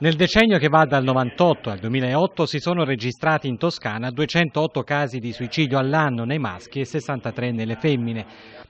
Nel decennio che va dal 98 al 2008 si sono registrati in Toscana 208 casi di suicidio all'anno nei maschi e 63 nelle femmine,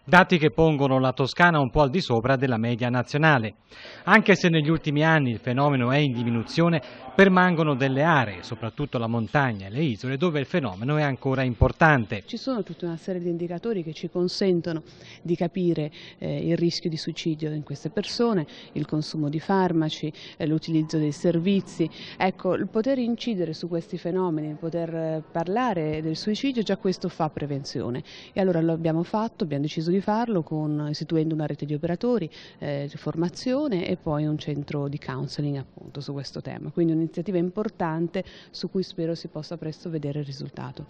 dati che pongono la Toscana un po' al di sopra della media nazionale. Anche se negli ultimi anni il fenomeno è in diminuzione, permangono delle aree, soprattutto la montagna e le isole, dove il fenomeno è ancora importante. Ci sono tutta una serie di indicatori che ci consentono di capire eh, il rischio di suicidio in queste persone, il consumo di farmaci, eh, l'utilizzo dei servizi. Ecco, il poter incidere su questi fenomeni, il poter eh, parlare del suicidio, già questo fa prevenzione. E allora lo abbiamo fatto, abbiamo deciso di farlo con, istituendo una rete di operatori, eh, formazione e poi un centro di counseling appunto su questo tema. Quindi un'iniziativa importante su cui spero si possa presto vedere il risultato.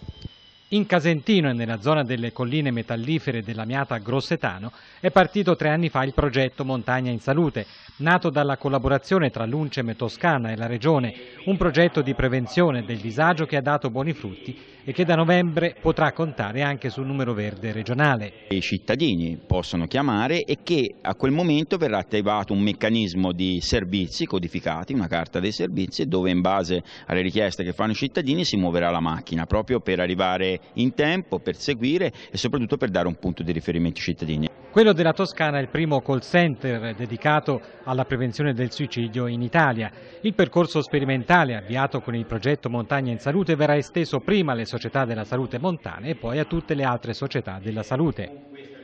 In Casentino e nella zona delle colline metallifere dell'Amiata Grossetano è partito tre anni fa il progetto Montagna in Salute, Nato dalla collaborazione tra l'Uncem Toscana e la Regione, un progetto di prevenzione del disagio che ha dato buoni frutti e che da novembre potrà contare anche sul numero verde regionale. I cittadini possono chiamare e che a quel momento verrà attivato un meccanismo di servizi codificati, una carta dei servizi, dove in base alle richieste che fanno i cittadini si muoverà la macchina, proprio per arrivare in tempo, per seguire e soprattutto per dare un punto di riferimento ai cittadini. Quello della Toscana è il primo call center dedicato alla prevenzione del suicidio in Italia. Il percorso sperimentale avviato con il progetto Montagna in Salute verrà esteso prima alle società della salute montane e poi a tutte le altre società della salute.